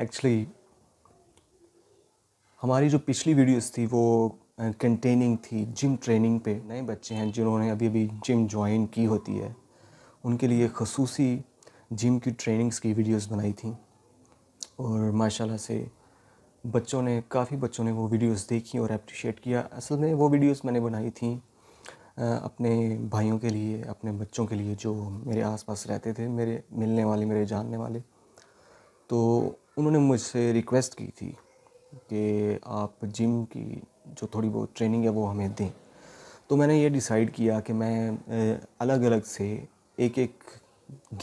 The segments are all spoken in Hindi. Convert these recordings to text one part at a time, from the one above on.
एक्चुअली हमारी जो पिछली वीडियोस थी वो कंटेनिंग थी जिम ट्रेनिंग पे नए बच्चे हैं जिन्होंने अभी अभी जिम ज्वाइन की होती है उनके लिए खसूस जिम की ट्रेनिंग्स की वीडियोस बनाई थी और माशाल्लाह से बच्चों ने काफ़ी बच्चों ने वो वीडियोस देखी और अप्रिशिएट किया असल में वो वीडियोस मैंने बनाई थी अपने भाइयों के लिए अपने बच्चों के लिए जो मेरे आसपास रहते थे मेरे मिलने वाले मेरे जानने वाले तो उन्होंने मुझसे रिक्वेस्ट की थी कि आप जिम की जो थोड़ी बहुत ट्रेनिंग है वो हमें दें तो मैंने ये डिसाइड किया कि मैं अलग अलग से एक एक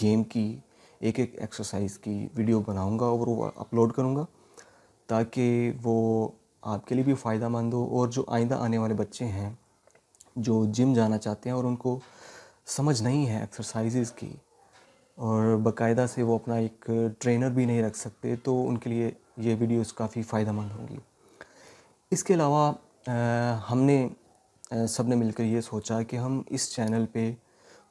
गेम की एक एक एक्सरसाइज की वीडियो बनाऊंगा और वो अपलोड करूंगा ताकि वो आपके लिए भी फ़ायदा मंद हो और जो आइंदा आने वाले बच्चे हैं जो जिम जाना चाहते हैं और उनको समझ नहीं है एक्सरसाइजेज़ की और बकायदा से वो अपना एक ट्रेनर भी नहीं रख सकते तो उनके लिए ये वीडियोस काफ़ी फ़ायदेमंद होंगी इसके अलावा हमने सब ने मिलकर ये सोचा कि हम इस चैनल पे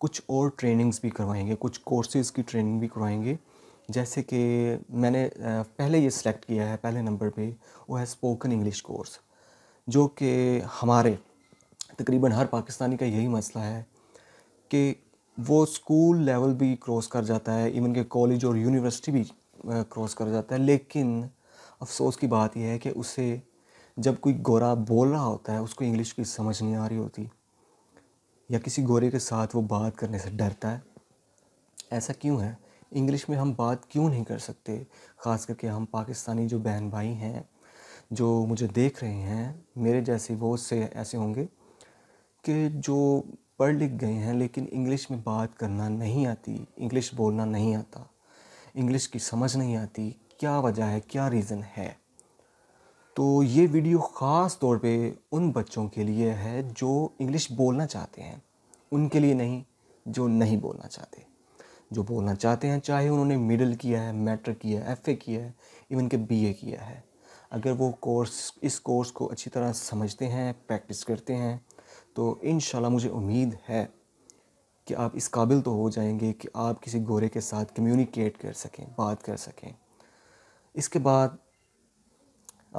कुछ और ट्रेनिंग्स भी करवाएंगे कुछ कोर्सेज़ की ट्रेनिंग भी करवाएंगे जैसे कि मैंने पहले ये सिलेक्ट किया है पहले नंबर पे वो है स्पोकन इंग्लिश कोर्स जो कि हमारे तकरीबन हर पाकिस्तानी का यही मसला है कि वो स्कूल लेवल भी क्रॉस कर जाता है इवन के कॉलेज और यूनिवर्सिटी भी क्रॉस कर जाता है लेकिन अफसोस की बात यह है कि उसे जब कोई गोरा बोल रहा होता है उसको इंग्लिश की समझ नहीं आ रही होती या किसी गोरे के साथ वो बात करने से डरता है ऐसा क्यों है इंग्लिश में हम बात क्यों नहीं कर सकते ख़ास करके हम पाकिस्तानी जो बहन भाई हैं जो मुझे देख रहे हैं मेरे जैसे बहुत से ऐसे होंगे कि जो पढ़ लिख गए हैं लेकिन इंग्लिश में बात करना नहीं आती इंग्लिश बोलना नहीं आता इंग्लिश की समझ नहीं आती क्या वजह है क्या रीज़न है तो ये वीडियो ख़ास तौर पे उन बच्चों के लिए है जो इंग्लिश बोलना चाहते हैं उनके लिए नहीं जो नहीं बोलना चाहते जो बोलना चाहते हैं चाहे उन्होंने मिडिल किया है मैट्रिक किया है एफ किया है इवन के बी किया है अगर वो कोर्स इस कोर्स को अच्छी तरह समझते हैं प्रैक्टिस करते हैं तो इन मुझे उम्मीद है कि आप इस काबिल तो हो जाएंगे कि आप किसी गोरे के साथ कम्युनिकेट कर सकें बात कर सकें इसके बाद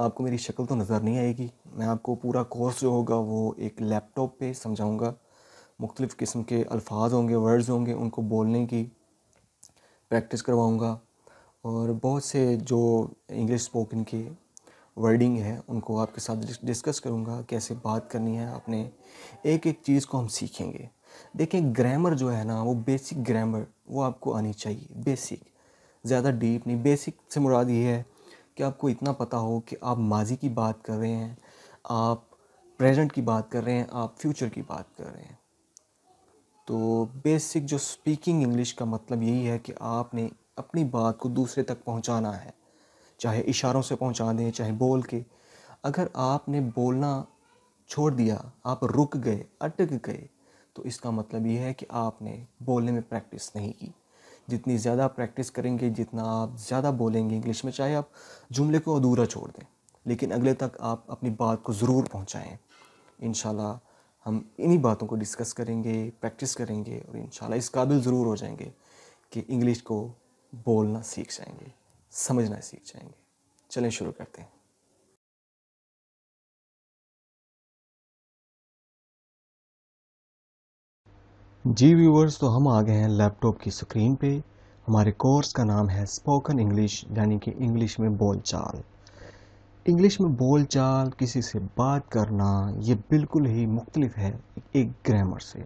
आपको मेरी शक्ल तो नज़र नहीं आएगी मैं आपको पूरा कोर्स जो होगा वो एक लैपटॉप पे समझाऊंगा मुख्तलिफ़ किस्म के अल्फाज होंगे वर्ड्स होंगे उनको बोलने की प्रैक्टिस करवाऊंगा और बहुत से जो इंग्लिश स्पोकन के वर्डिंग है उनको आपके साथ डिस्कस करूँगा कैसे बात करनी है आपने एक एक चीज़ को हम सीखेंगे देखें ग्रामर जो है ना वो बेसिक ग्रामर वो आपको आनी चाहिए बेसिक ज़्यादा डीप नहीं बेसिक से मुराद ये है कि आपको इतना पता हो कि आप माजी की बात कर रहे हैं आप प्रेजेंट की बात कर रहे हैं आप फ्यूचर की बात कर रहे हैं तो बेसिक जो स्पीकिंग इंग्लिश का मतलब यही है कि आपने अपनी बात को दूसरे तक पहुंचाना है चाहे इशारों से पहुंचा दें चाहे बोल के अगर आपने बोलना छोड़ दिया आप रुक गए अटक गए तो इसका मतलब ये है कि आपने बोलने में प्रैक्टिस नहीं की जितनी ज़्यादा प्रैक्टिस करेंगे जितना आप ज़्यादा बोलेंगे इंग्लिश में चाहे आप जुमले को अधूरा छोड़ दें लेकिन अगले तक आप अपनी बात को ज़रूर पहुँचाएँ इन हम इन्हीं बातों को डिस्कस करेंगे प्रैक्टिस करेंगे और इन इस काबिल ज़रूर हो जाएंगे कि इंग्लिश को बोलना सीख जाएंगे समझना सीख जाएंगे चलें शुरू करते हैं जी व्यूवर्स तो हम आ गए हैं लैपटॉप की स्क्रीन पे हमारे कोर्स का नाम है स्पोकन इंग्लिश यानी कि इंग्लिश में बोलचाल इंग्लिश में बोलचाल किसी से बात करना ये बिल्कुल ही मुख्तलिफ है एक ग्रामर से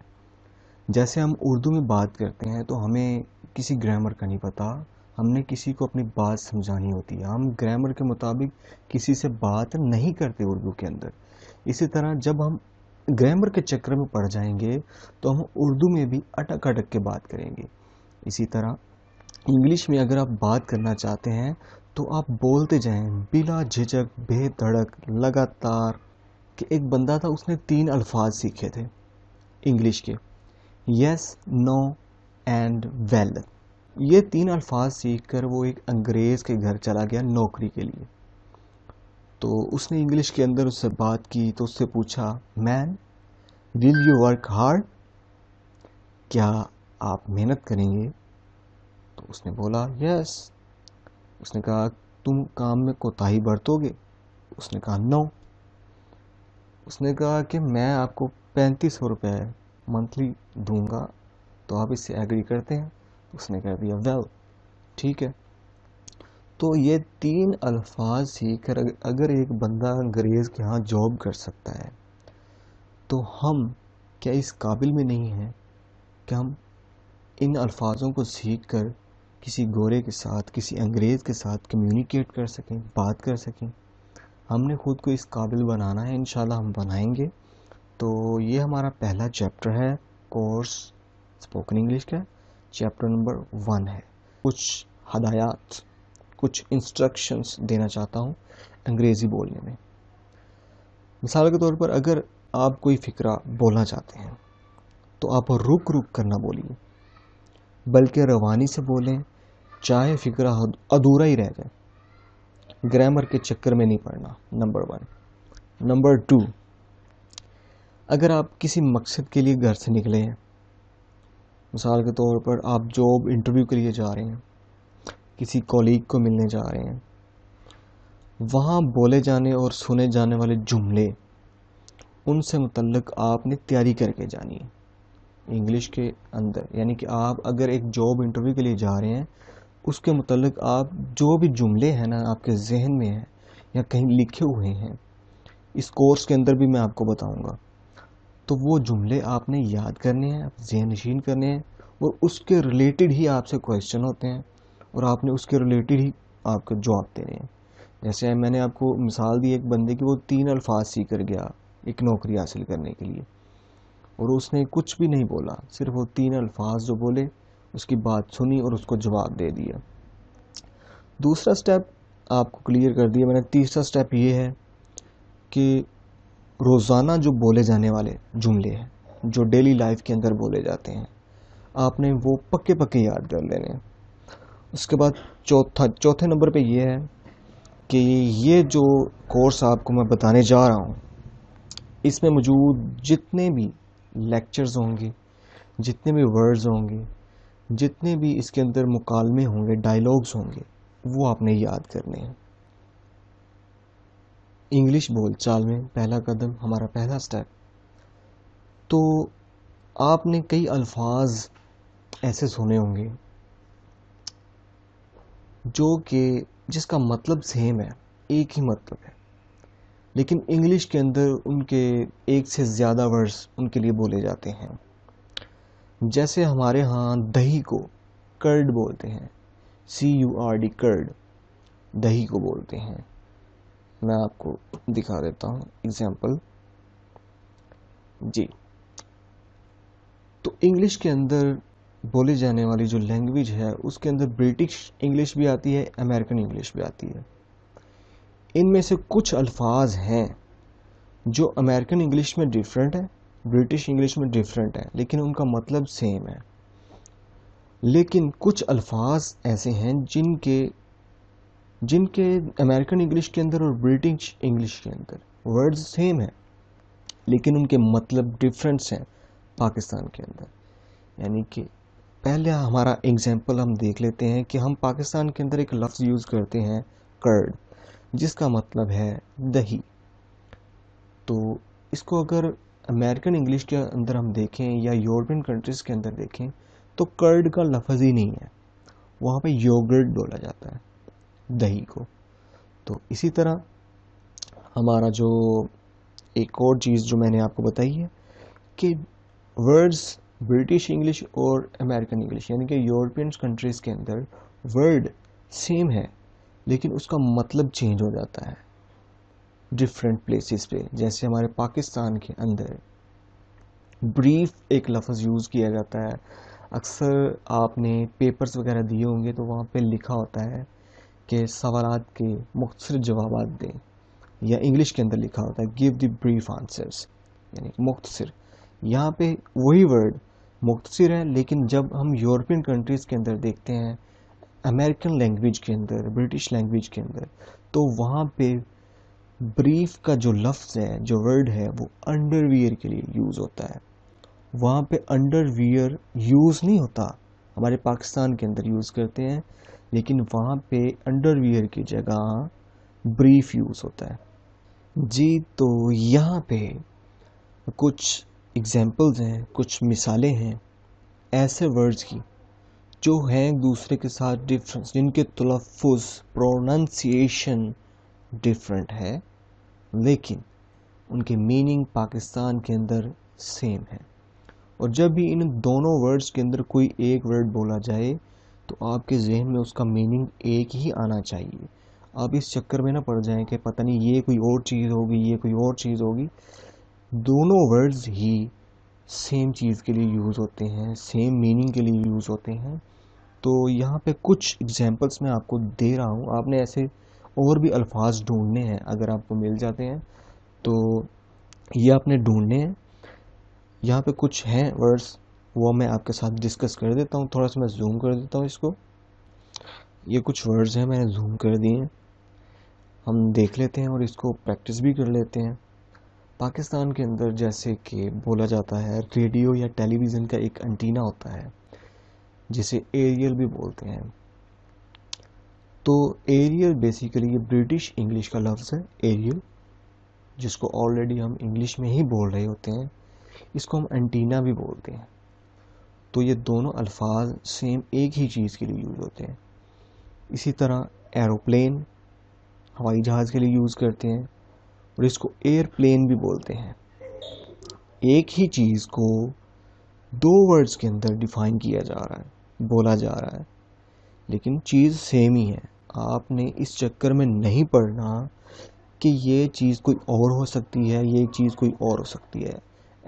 जैसे हम उर्दू में बात करते हैं तो हमें किसी ग्रामर का नहीं पता हमने किसी को अपनी बात समझानी होती है हम ग्रामर के मुताबिक किसी से बात नहीं करते उर्दू के अंदर इसी तरह जब हम ग्रामर के चक्कर में पड़ जाएंगे तो हम उर्दू में भी अटक अटक के बात करेंगे इसी तरह इंग्लिश में अगर आप बात करना चाहते हैं तो आप बोलते जाएं बिला झिझक बेधड़क लगातार कि एक बंदा था उसने तीन अल्फाज सीखे थे इंग्लिश के यस नो एंड वेल ये तीन अल्फाज सीख कर वो एक अंग्रेज़ के घर चला गया नौकरी के लिए तो उसने इंग्लिश के अंदर उससे बात की तो उससे पूछा man will you work hard क्या आप मेहनत करेंगे तो उसने बोला यस उसने कहा तुम काम में कोताही बरतोगे उसने कहा नो उसने कहा कि मैं आपको पैंतीस सौ रुपये मंथली दूंगा तो आप इससे एग्री करते हैं उसने कह दिया वेल ठीक है तो ये तीन अल्फाज सीख कर अगर एक बंदा अंग्रेज़ के यहाँ जॉब कर सकता है तो हम क्या इस काबिल में नहीं हैं कि हम इन अल्फाजों को सीख कर किसी गोरे के साथ किसी अंग्रेज़ के साथ कम्युनिकेट कर सकें बात कर सकें हमने खुद को इस काबिल बनाना है इन हम बनाएंगे तो ये हमारा पहला चैप्टर है कोर्स स्पोकन इंग्लिश का चैप्टर नंबर वन है कुछ हदायत कुछ इंस्ट्रक्शंस देना चाहता हूँ अंग्रेज़ी बोलने में मिसाल के तौर पर अगर आप कोई फ़िक्रा बोलना चाहते हैं तो आप रुक रुक करना बोलिए बल्कि रवानी से बोलें चाहे फ़िक्रा अधूरा ही रह जाए ग्रामर के चक्कर में नहीं पड़ना नंबर वन नंबर टू अगर आप किसी मकसद के लिए घर से निकले हैं मिसाल के तौर पर आप जॉब इंटरव्यू के लिए जा रहे हैं किसी कॉलीग को मिलने जा रहे हैं वहाँ बोले जाने और सुने जाने वाले जुमले उनसे मतलब आपने तैयारी करके जानी है इंग्लिश के अंदर यानी कि आप अगर एक जॉब इंटरव्यू के लिए जा रहे हैं उसके मतलब आप जो भी जुमले हैं ना आपके जहन में हैं या कहीं लिखे हुए हैं इस कोर्स के अंदर भी मैं आपको बताऊंगा तो वो जुमले आपने याद करने हैं जहन नशीन करने हैं और उसके रिलेटेड ही आपसे क्वेश्चन होते हैं और आपने उसके रिलेटेड ही आपके जवाब देने हैं जैसे मैंने आपको मिसाल दी एक बंदे की वो तीन अल्फाज सीख कर गया एक नौकरी हासिल करने के लिए और उसने कुछ भी नहीं बोला सिर्फ वो तीन अल्फाज जो बोले उसकी बात सुनी और उसको जवाब दे दिया दूसरा स्टेप आपको क्लियर कर दिया मैंने तीसरा स्टेप ये है कि रोज़ाना जो बोले जाने वाले जुमले हैं जो डेली लाइफ के अंदर बोले जाते हैं आपने वो पक्के पक्के याद कर लेने उसके बाद चौथा चौथे नंबर पे ये है कि ये जो कोर्स आपको मैं बताने जा रहा हूँ इसमें मौजूद जितने भी लेक्चर्स होंगे जितने भी वर्ड्स होंगे जितने भी इसके अंदर मुकालमे होंगे डायलॉग्स होंगे वो आपने याद करने हैं इंग्लिश बोल चाल में पहला कदम हमारा पहला स्टेप तो आपने कई अल्फाज ऐसे सुने होंगे जो कि जिसका मतलब सेम है एक ही मतलब है लेकिन इंग्लिश के अंदर उनके एक से ज़्यादा वर्ड्स उनके लिए बोले जाते हैं जैसे हमारे यहाँ दही को कर्ड बोलते हैं C U R D curd दही को बोलते हैं मैं आपको दिखा देता हूँ एग्जाम्पल जी तो इंग्लिश के अंदर बोली जाने वाली जो लैंग्वेज है उसके अंदर ब्रिटिश इंग्लिश भी आती है अमेरिकन इंग्लिश भी आती है इनमें से कुछ अल्फाज हैं जो अमेरिकन इंग्लिश में डिफरेंट है ब्रिटिश इंग्लिश में डिफरेंट है लेकिन उनका मतलब सेम है लेकिन कुछ अल्फाज ऐसे हैं जिनके जिनके अमेरिकन इंग्लिश के अंदर और ब्रिटिश इंग्लिश के अंदर वर्ड्स सेम हैं लेकिन उनके मतलब डिफरेंस हैं पाकिस्तान के अंदर यानी कि पहले हमारा एग्जाम्पल हम देख लेते हैं कि हम पाकिस्तान के अंदर एक लफ्ज़ यूज़ करते हैं कर्ड जिसका मतलब है दही तो इसको अगर अमेरिकन इंग्लिश के अंदर हम देखें या यूरोपियन कंट्रीज़ के अंदर देखें तो कर्ड का लफज ही नहीं है वहाँ पे योगर्ट बोला जाता है दही को तो इसी तरह हमारा जो एक और चीज़ जो मैंने आपको बताई है कि वर्ड्स ब्रिटिश इंग्लिश और अमेरिकन इंग्लिश यानी कि यूरोपियन कंट्रीज़ के अंदर वर्ड सेम है लेकिन उसका मतलब चेंज हो जाता है डिफरेंट प्लेसेस पे जैसे हमारे पाकिस्तान के अंदर ब्रीफ एक लफ्ज़ यूज़ किया जाता है अक्सर आपने पेपर्स वगैरह दिए होंगे तो वहाँ पे लिखा होता है के सवाल के मुख्तर जवाब दें या इंग्लिश के अंदर लिखा होता है गिव द ब्रीफ आंसर्स यानी मुख्तर यहाँ पे वही वर्ड मुख्तर है लेकिन जब हम यूरोपियन कंट्रीज़ के अंदर देखते हैं अमेरिकन लैंग्वेज के अंदर ब्रिटिश लैंग्वेज के अंदर तो वहाँ पे ब्रीफ का जो लफ्ज़ है जो वर्ड है वो अंडरवियर के लिए यूज़ होता है वहाँ पे अंडरवियर यूज़ नहीं होता हमारे पाकिस्तान के अंदर यूज़ करते हैं लेकिन वहाँ पे अंडरवियर की जगह ब्रीफ यूज़ होता है जी तो यहाँ पे कुछ एग्जाम्पल्स हैं कुछ मिसालें हैं ऐसे वर्ड्स की जो हैं एक दूसरे के साथ डिफरेंस जिनके तलफ़ प्रोनाउंसिएशन डिफरेंट है लेकिन उनके मीनिंग पाकिस्तान के अंदर सेम है और जब भी इन दोनों वर्ड्स के अंदर कोई एक वर्ड बोला जाए तो आपके जहन में उसका मीनिंग एक ही आना चाहिए आप इस चक्कर में ना पड़ जाएं कि पता नहीं ये कोई और चीज़ होगी ये कोई और चीज़ होगी दोनों वर्ड्स ही सेम चीज़ के लिए यूज़ होते हैं सेम मीनिंग के लिए यूज़ होते हैं तो यहाँ पे कुछ एग्जांपल्स मैं आपको दे रहा हूँ आपने ऐसे और भी अल्फाज ढूंढने हैं अगर आपको मिल जाते हैं तो ये आपने ढूंढने हैं यहाँ पे कुछ हैं वर्ड्स वो मैं आपके साथ डिस्कस कर देता हूँ थोड़ा सा मैं जूम कर देता हूँ इसको ये कुछ वर्ड्स हैं मैंने जूम कर दिए हैं हम देख लेते हैं और इसको प्रैक्टिस भी कर लेते हैं पाकिस्तान के अंदर जैसे कि बोला जाता है रेडियो या टेलीविज़न का एक एंटीना होता है जिसे एरियल भी बोलते हैं तो एरियल बेसिकली ये ब्रिटिश इंग्लिश का लफ्ज़ है एरियल जिसको ऑलरेडी हम इंग्लिश में ही बोल रहे होते हैं इसको हम एंटीना भी बोलते हैं तो ये दोनों अल्फाज सेम एक ही चीज़ के लिए यूज़ होते हैं इसी तरह एरोप्लेन हवाई जहाज़ के लिए यूज़ करते हैं और इसको एयरप्लेन भी बोलते हैं एक ही चीज़ को दो वर्ड्स के अंदर डिफाइन किया जा रहा है बोला जा रहा है लेकिन चीज़ सेम ही है आपने इस चक्कर में नहीं पढ़ना कि ये चीज़ कोई और हो सकती है ये चीज़ कोई और हो सकती है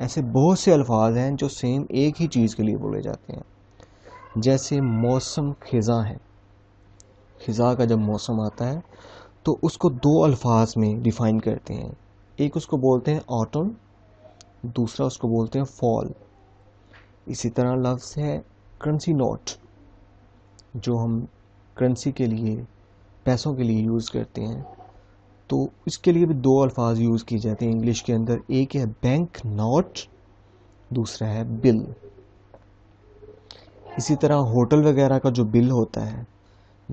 ऐसे बहुत से अल्फाज हैं जो सेम एक ही चीज़ के लिए बोले जाते हैं जैसे मौसम खिज़ा है खिज़ा का जब मौसम आता है तो उसको दो अल्फाज में डिफ़ाइन करते हैं एक उसको बोलते हैं ऑटम दूसरा उसको बोलते हैं फॉल इसी तरह लफ्ज़ है करेंसी नोट जो हम करेंसी के लिए पैसों के लिए यूज़ करते हैं तो इसके लिए भी दो अल्फाज यूज़ किए जाते हैं इंग्लिश के अंदर एक है बैंक नोट दूसरा है बिल इसी तरह होटल वगैरह का जो बिल होता है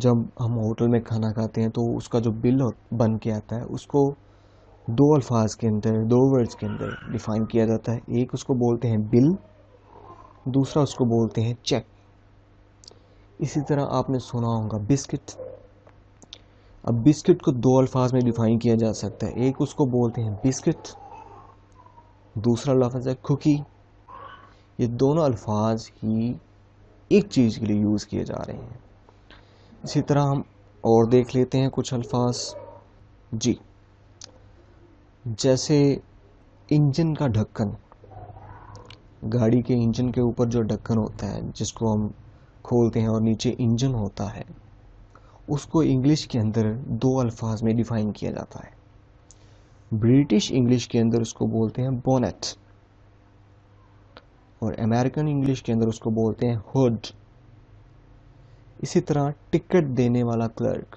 जब हम होटल में खाना खाते हैं तो उसका जो बिल बन के आता है उसको दो अल्फाज के अंदर दो वर्ड्स के अंदर डिफाइन किया जाता है एक उसको बोलते हैं बिल दूसरा उसको बोलते हैं चेक इसी तरह आपने सुना होगा बिस्किट अब बिस्किट को दो अल्फाज में डिफाइन किया जा सकता है एक उसको बोलते हैं बिस्किट दूसरा लफज है खुकी ये दोनों अल्फाज ही एक चीज़ के लिए यूज़ किए जा रहे हैं इसी तरह हम और देख लेते हैं कुछ अल्फाज जी जैसे इंजन का ढक्कन गाड़ी के इंजन के ऊपर जो ढक्कन होता है जिसको हम खोलते हैं और नीचे इंजन होता है उसको इंग्लिश के अंदर दो अल्फाज में डिफ़ाइन किया जाता है ब्रिटिश इंग्लिश के अंदर उसको बोलते हैं बोनेट और अमेरिकन इंग्लिश के अंदर उसको बोलते हैं हुड इसी तरह टिकट देने वाला क्लर्क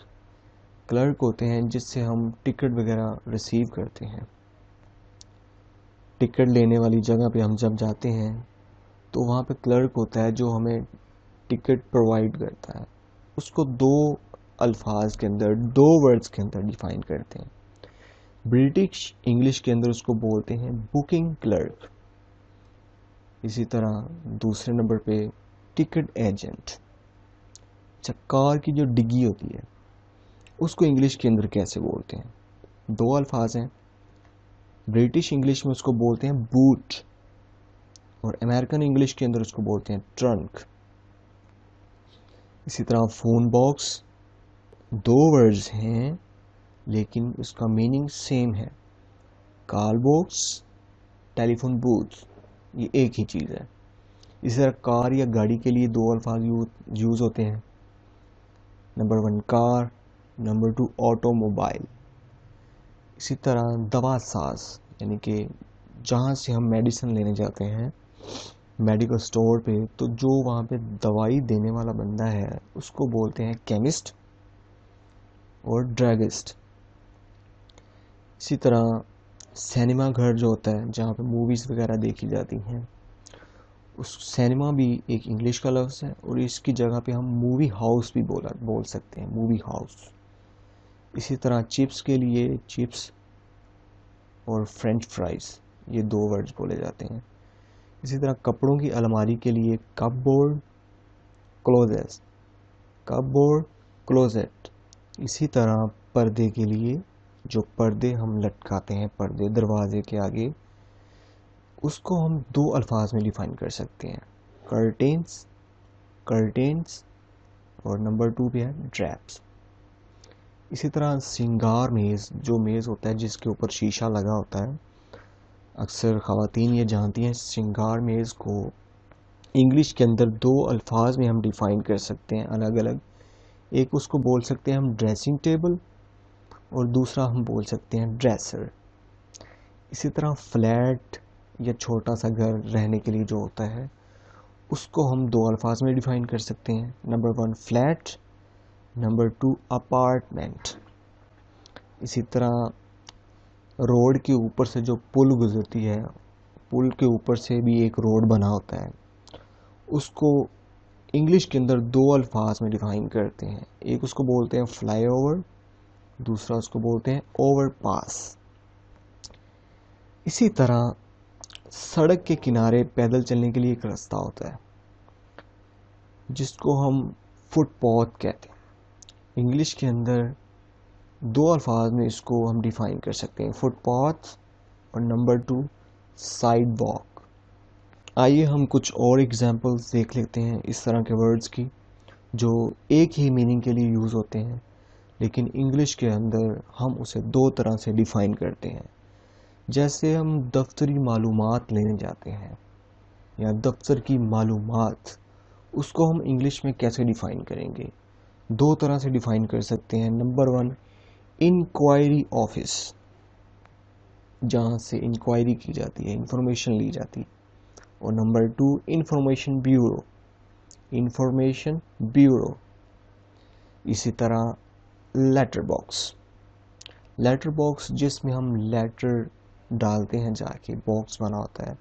क्लर्क होते हैं जिससे हम टिकट वगैरह रिसीव करते हैं टिकट लेने वाली जगह पे हम जब जाते हैं तो वहाँ पे क्लर्क होता है जो हमें टिकट प्रोवाइड करता है उसको दो अल्फाज के अंदर दो वर्ड्स के अंदर डिफाइन करते हैं ब्रिटिश इंग्लिश के अंदर उसको बोलते हैं बुकिंग क्लर्क इसी तरह दूसरे नंबर पे टिकट एजेंट अच्छा कार की जो डिग्गी होती है उसको इंग्लिश के अंदर कैसे बोलते हैं दो अल्फाज हैं ब्रिटिश इंग्लिश में उसको बोलते हैं बूट और अमेरिकन इंग्लिश के अंदर उसको बोलते हैं ट्रंक इसी तरह फ़ोन बॉक्स दो वर्ड्स हैं लेकिन उसका मीनिंग सेम है कॉल बॉक्स टेलीफोन बूथ ये एक ही चीज़ है इसी तरह कार या गाड़ी के लिए दो अल्फाज यूज़ होते हैं number one car number two automobile इसी तरह दवा साज यानी कि जहाँ से हम मेडिसिन लेने जाते हैं मेडिकल स्टोर पे तो जो वहाँ पे दवाई देने वाला बंदा है उसको बोलते हैं केमिस्ट और ड्रैगिस्ट इसी तरह सिनेमा घर जो होता है जहाँ पे मूवीज़ वगैरह देखी जाती हैं उस सिनेमा भी एक इंग्लिश का लफ्ज़ है और इसकी जगह पे हम मूवी हाउस भी बोला बोल सकते हैं मूवी हाउस इसी तरह चिप्स के लिए चिप्स और फ्रेंच फ्राइज़ ये दो वर्ड्स बोले जाते हैं इसी तरह कपड़ों की अलमारी के लिए cupboard closets cupboard closet इसी तरह पर्दे के लिए जो पर्दे हम लटकाते हैं पर्दे दरवाजे के आगे उसको हम दो अल्फाज में डिफ़ाइन कर सकते हैं करटेंस करटेंस और नंबर टू पे है ड्रैप्स इसी तरह सिंगार मेज़ जो मेज़ होता है जिसके ऊपर शीशा लगा होता है अक्सर ख़वान ये जानती हैं सिंगार मेज़ को इंग्लिश के अंदर दो अल्फाज में हम डिफ़ाइन कर सकते हैं अलग अलग एक उसको बोल सकते हैं हम ड्रेसिंग टेबल और दूसरा हम बोल सकते हैं ड्रेसर इसी तरह फ्लैट या छोटा सा घर रहने के लिए जो होता है उसको हम दो अल्फाज में डिफाइन कर सकते हैं number one flat number two apartment इसी तरह रोड के ऊपर से जो पुल गुजरती है पुल के ऊपर से भी एक रोड बना होता है उसको इंग्लिश के अंदर दो अल्फाज में डिफाइन करते हैं एक उसको बोलते हैं फ्लाई ओवर दूसरा उसको बोलते हैं ओवर पास इसी तरह सड़क के किनारे पैदल चलने के लिए एक रास्ता होता है जिसको हम फुटपाथ कहते हैं इंग्लिश के अंदर दो अल्फाज में इसको हम डिफाइन कर सकते हैं फुटपाथ और नंबर टू साइड वॉक आइए हम कुछ और एग्जाम्पल्स देख लेते हैं इस तरह के वर्ड्स की जो एक ही मीनिंग के लिए यूज़ होते हैं लेकिन इंग्लिश के अंदर हम उसे दो तरह से डिफ़ाइन करते हैं जैसे हम दफ्तरी मालूम लेने जाते हैं या दफ्तर की मालूम उसको हम इंग्लिश में कैसे डिफ़ाइन करेंगे दो तरह से डिफ़ाइन कर सकते हैं नंबर वन इंक्वायरी ऑफिस जहाँ से इंक्वायरी की जाती है इंफॉर्मेशन ली जाती है और number two information bureau information bureau इसी तरह लेटर बॉक्स लेटर बॉक्स जिसमें हम लेटर डालते हैं जाके बॉक्स बना होता है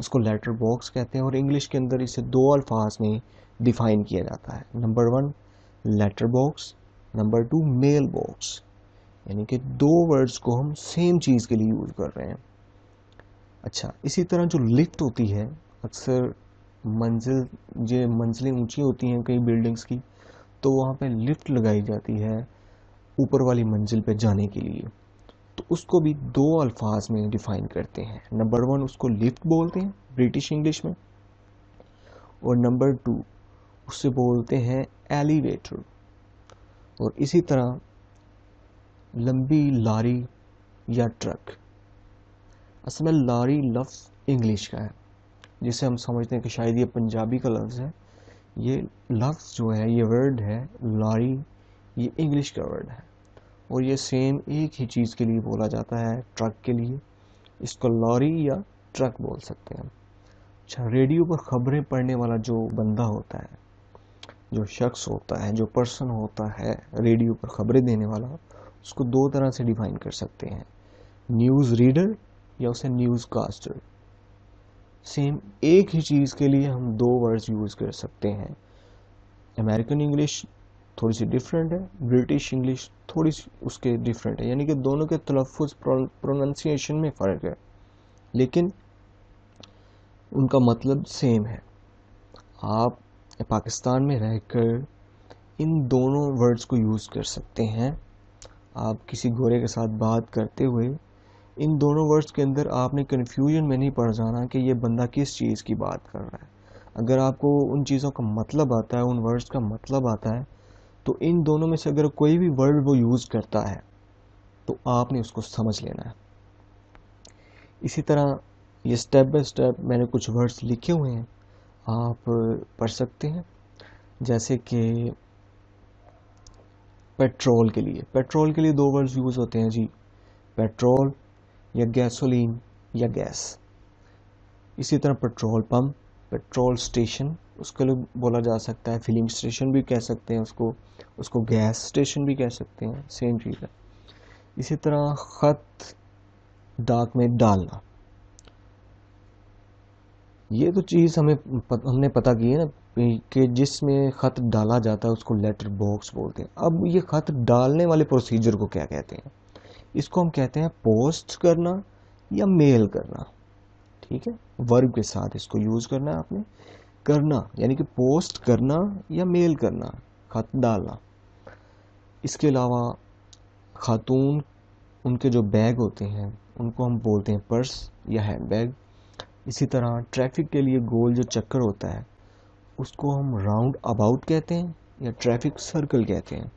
उसको लेटर बॉक्स कहते हैं और इंग्लिश के अंदर इसे दो अल्फाज में डिफाइन किया जाता है number one letter box number two mailbox यानी कि दो वर्ड्स को हम सेम चीज़ के लिए यूज़ कर रहे हैं अच्छा इसी तरह जो लिफ्ट होती है अक्सर मंजिल जो मंजिलें ऊंची होती हैं कई बिल्डिंग्स की तो वहाँ पे लिफ्ट लगाई जाती है ऊपर वाली मंजिल पे जाने के लिए तो उसको भी दो अल्फाज में डिफ़ाइन करते हैं नंबर वन उसको लिफ्ट बोलते हैं ब्रिटिश इंग्लिश में और नंबर टू उसे बोलते हैं एलिवेटर और इसी तरह लंबी लारी या ट्रक असल में लारी लफ्ज़ इंग्लिश का है जिसे हम समझते हैं कि शायद ये पंजाबी का लफ्ज़ है ये लफ्ज़ जो है ये वर्ड है लारी ये इंग्लिश का वर्ड है और ये सेम एक ही चीज़ के लिए बोला जाता है ट्रक के लिए इसको लॉरी या ट्रक बोल सकते हैं अच्छा रेडियो पर खबरें पढ़ने वाला जो बंदा होता है जो शख्स होता है जो पर्सन होता है रेडियो पर खबरें देने वाला उसको दो तरह से डिफाइन कर सकते हैं न्यूज़ रीडर या उसे न्यूज़ कास्टर सेम एक ही चीज़ के लिए हम दो वर्ड्स यूज़ कर सकते हैं अमेरिकन इंग्लिश थोड़ी सी डिफरेंट है ब्रिटिश इंग्लिश थोड़ी सी उसके डिफरेंट है यानी कि दोनों के तलफ़ प्रोनाउंसिएशन में फ़र्क है लेकिन उनका मतलब सेम है आप पाकिस्तान में रहकर इन दोनों वर्ड्स को यूज़ कर सकते हैं आप किसी गोरे के साथ बात करते हुए इन दोनों वर्ड्स के अंदर आपने कन्फ्यूजन में नहीं पड़ जाना कि ये बंदा किस चीज़ की बात कर रहा है अगर आपको उन चीज़ों का मतलब आता है उन वर्ड्स का मतलब आता है तो इन दोनों में से अगर कोई भी वर्ड वो यूज़ करता है तो आपने उसको समझ लेना है इसी तरह ये स्टेप बाय स्टेप मैंने कुछ वर्ड्स लिखे हुए हैं आप पढ़ सकते हैं जैसे कि पेट्रोल के लिए पेट्रोल के लिए दो वर्ड्स यूज़ होते हैं जी पेट्रोल या गैसोलीन या गैस इसी तरह पेट्रोल पंप पेट्रोल स्टेशन उसके लिए बोला जा सकता है फिलिंग स्टेशन भी कह सकते हैं उसको उसको गैस स्टेशन भी कह सकते हैं सेम चीज़ है इसी तरह ख़त डाक में डालना ये तो चीज़ हमें पत, हमने पता की है ना कि जिसमें ख़त डाला जाता है उसको लेटर बॉक्स बोलते हैं अब ये ख़त डालने वाले प्रोसीजर को क्या कहते हैं इसको हम कहते हैं पोस्ट करना या मेल करना ठीक है वर्ब के साथ इसको यूज़ करना है आपने करना यानी कि पोस्ट करना या मेल करना खत डालना इसके अलावा खातून उनके जो बैग होते हैं उनको हम बोलते हैं पर्स या हैंड बैग इसी तरह ट्रैफिक के लिए गोल जो चक्कर होता है उसको हम राउंड अबाउट कहते हैं या ट्रैफिक सर्कल कहते हैं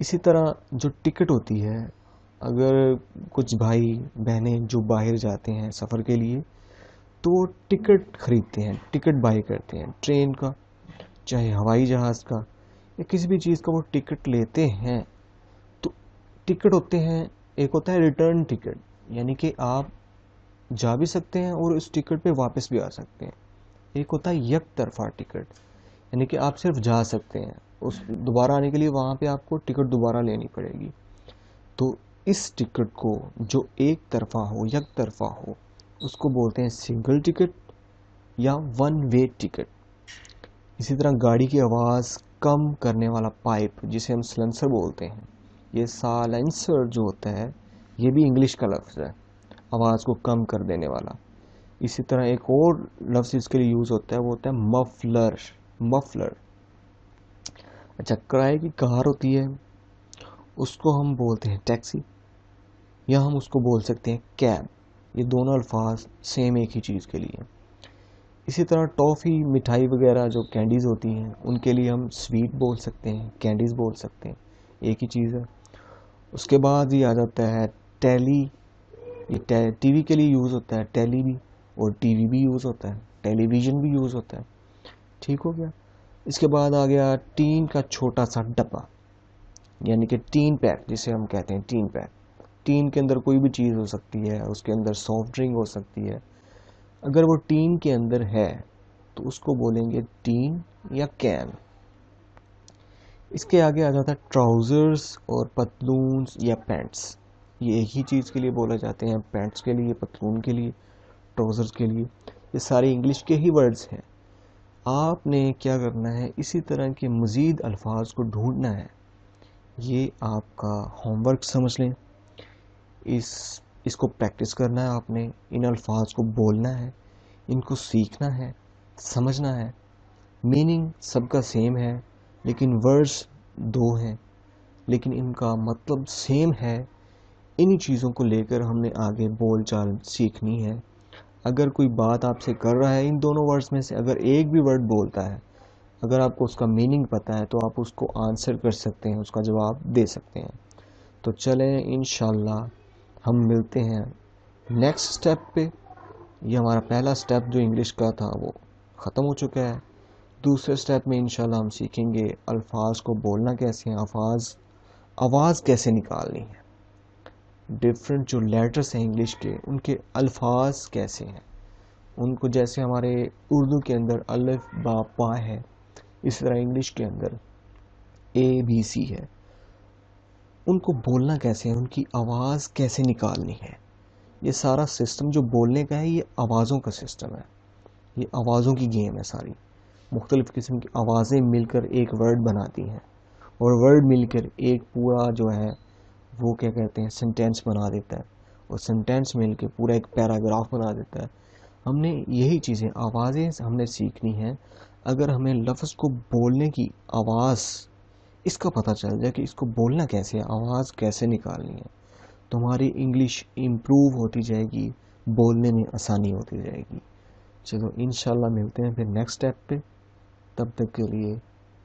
इसी तरह जो टिकट होती है अगर कुछ भाई बहनें जो बाहर जाते हैं सफ़र के लिए तो वो टिकट ख़रीदते हैं टिकट बाई करते हैं ट्रेन का चाहे हवाई जहाज़ का या किसी भी चीज़ का वो टिकट लेते हैं तो टिकट होते हैं एक होता है रिटर्न टिकट यानी कि आप जा भी सकते हैं और उस टिकट पे वापस भी आ सकते हैं एक होता है यक तरफा टिकट यानी कि आप सिर्फ जा सकते हैं उस दोबारा आने के लिए वहाँ पे आपको टिकट दोबारा लेनी पड़ेगी तो इस टिकट को जो एक तरफा हो यक तरफा हो उसको बोलते हैं सिंगल टिकट या वन वे टिकट इसी तरह गाड़ी की आवाज़ कम करने वाला पाइप जिसे हम सिलेंसर बोलते हैं ये सालेंसर जो होता है ये भी इंग्लिश का लफ्ज़ है आवाज़ को कम कर देने वाला इसी तरह एक और लफ्ज़ इसके लिए यूज़ होता है वो होता है मफलर मफलर अच्छा किराए की कार होती है उसको हम बोलते हैं टैक्सी या हम उसको बोल सकते हैं कैब ये दोनों अल्फाज सेम एक ही चीज़ के लिए इसी तरह टॉफ़ी मिठाई वगैरह जो कैंडीज़ होती हैं उनके लिए हम स्वीट बोल सकते हैं कैंडीज़ बोल सकते हैं एक ही चीज़ है उसके बाद ये आ जाता है टैली ये टीवी के लिए यूज़ होता है टैली भी और टीवी भी यूज़ होता है टेलीविज़न भी यूज़ होता है ठीक हो गया इसके बाद आ गया टीन का छोटा सा डब्बा यानी कि टीन पैक जिसे हम कहते हैं टीन पैक टीन के अंदर कोई भी चीज़ हो सकती है उसके अंदर सॉफ्ट ड्रिंक हो सकती है अगर वो टीन के अंदर है तो उसको बोलेंगे टीन या कैन इसके आगे आ जाता है ट्राउज़र्स और पतलून या पैंट्स ये एक ही चीज़ के लिए बोला जाते हैं पैंट्स के लिए पतलून के लिए ट्राउज़र्स के लिए ये सारे इंग्लिश के ही वर्ड्स हैं आपने क्या करना है इसी तरह के मज़ीद अल्फाज को ढूंढना है ये आपका होमवर्क समझ लें इस इसको प्रैक्टिस करना है आपने इन अल्फाज को बोलना है इनको सीखना है समझना है मीनिंग सबका सेम है लेकिन वर्ड्स दो हैं लेकिन इनका मतलब सेम है इन्हीं चीज़ों को लेकर हमने आगे बोल चाल सीखनी है अगर कोई बात आपसे कर रहा है इन दोनों वर्ड्स में से अगर एक भी वर्ड बोलता है अगर आपको उसका मीनिंग पता है तो आप उसको आंसर कर सकते हैं उसका जवाब दे सकते हैं तो चलें इन हम मिलते हैं नेक्स्ट स्टेप पे ये हमारा पहला स्टेप जो इंग्लिश का था वो ख़त्म हो चुका है दूसरे स्टेप में इन हम सीखेंगे अल्फाज को बोलना कैसे हैं अल्फाज आवाज़ कैसे निकालनी है डिफरेंट जो लेटर्स हैं इंग्लिश के उनके अल्फाज कैसे हैं उनको जैसे हमारे उर्दू के अंदर अल्फ बा पा है इस तरह इंग्लिश के अंदर ए बी सी है उनको बोलना कैसे है उनकी आवाज़ कैसे निकालनी है ये सारा सिस्टम जो बोलने का है ये आवाज़ों का सिस्टम है ये आवाज़ों की गेम है सारी मुख्तलिफ़ किस्म की आवाज़ें मिलकर एक वर्ड बनाती हैं और वर्ड मिलकर एक पूरा जो है वो क्या कहते हैं सेंटेंस बना देता है और सेंटेंस मिल के पूरा एक पैराग्राफ बना देता है हमने यही चीज़ें आवाज़ें हमने सीखनी हैं अगर हमें लफ्ज़ को बोलने की आवाज़ इसका पता चल जाए कि इसको बोलना कैसे है आवाज़ कैसे निकालनी है तो हमारी इंग्लिश इम्प्रूव होती जाएगी बोलने में आसानी होती जाएगी चलो इन मिलते हैं फिर नेक्स्ट स्टेप पे तब तक के लिए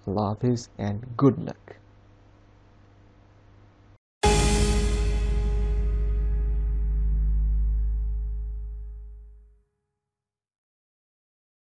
अल्लाह हाफिज़ एंड गुड लक